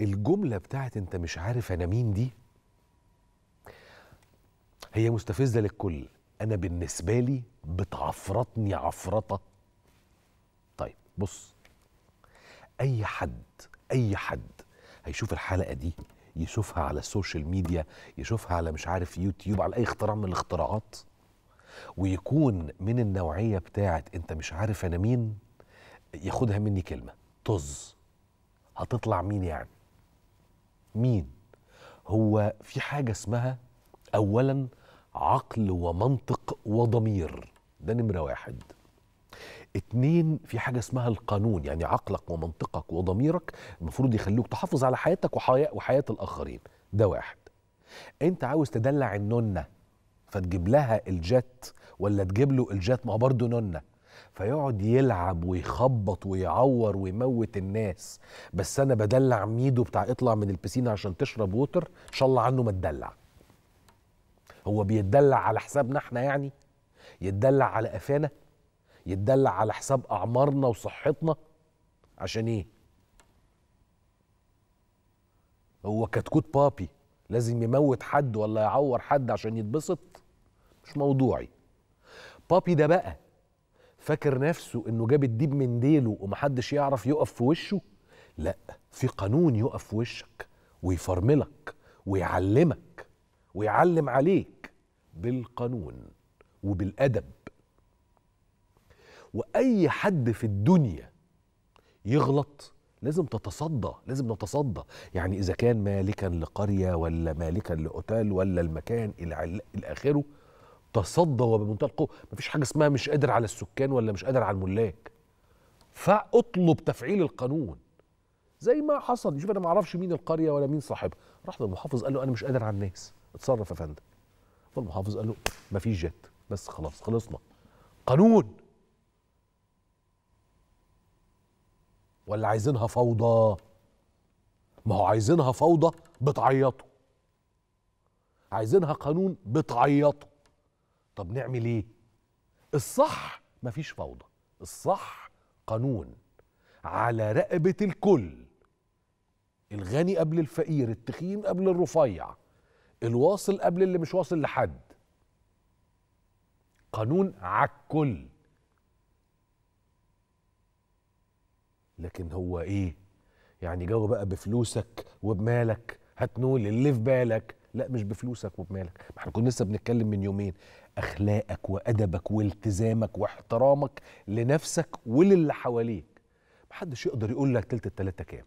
الجمله بتاعت انت مش عارف انا مين دي هي مستفزه للكل انا بالنسبه لي بتعفرطني عفرطه طيب بص اي حد اي حد هيشوف الحلقه دي يشوفها على السوشيال ميديا يشوفها على مش عارف يوتيوب على اي اختراع من الاختراعات ويكون من النوعيه بتاعت انت مش عارف انا مين ياخدها مني كلمه طز هتطلع مين يعني مين هو في حاجه اسمها اولا عقل ومنطق وضمير ده نمره واحد اتنين في حاجة اسمها القانون يعني عقلك ومنطقك وضميرك المفروض يخلوك تحافظ على حياتك وحياة, وحياة الآخرين ده واحد انت عاوز تدلع النونة فتجيب لها الجت ولا تجيب له الجت ما هو برضه نونه فيقعد يلعب ويخبط ويعور ويموت الناس بس انا بدلع ميدو بتاع اطلع من البسين عشان تشرب ووتر ان شاء الله عنه ما تدلع هو بيتدلع على حسابنا احنا يعني يتدلع على قفانا يتدلع على حساب اعمارنا وصحتنا عشان ايه هو كتكوت بابي لازم يموت حد ولا يعور حد عشان يتبسط مش موضوعي بابي ده بقى فاكر نفسه انه جاب الديب من ديله ومحدش يعرف يقف في وشه لا في قانون يقف في وشك ويفرملك ويعلمك ويعلم عليك بالقانون وبالادب واي حد في الدنيا يغلط لازم تتصدى لازم نتصدى يعني اذا كان مالكا لقريه ولا مالكا لاوتيل ولا المكان الى اخره تصدى وبمنتهى القوه مفيش حاجه اسمها مش قادر على السكان ولا مش قادر على الملاك فاطلب تفعيل القانون زي ما حصل شوف انا ما اعرفش مين القريه ولا مين صاحبها راح للمحافظ قال له انا مش قادر على الناس اتصرف يا فندم فالمحافظ قال له مفيش جت بس خلاص خلصنا قانون ولا عايزينها فوضى ما هو عايزينها فوضى بتعيطوا عايزينها قانون بتعيطوا طب نعمل ايه الصح مفيش فوضى الصح قانون على رقبه الكل الغني قبل الفقير التخين قبل الرفيع الواصل قبل اللي مش واصل لحد قانون على الكل لكن هو ايه يعني جاوب بقى بفلوسك وبمالك هتنول اللي في بالك لا مش بفلوسك وبمالك ما احنا كنا لسه بنتكلم من يومين اخلاقك وادبك والتزامك واحترامك لنفسك وللي حواليك محدش يقدر يقول لك تلت التلاته كام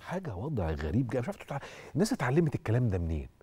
حاجه وضع غريب جدا مش عارف الناس اتعلمت الكلام ده منين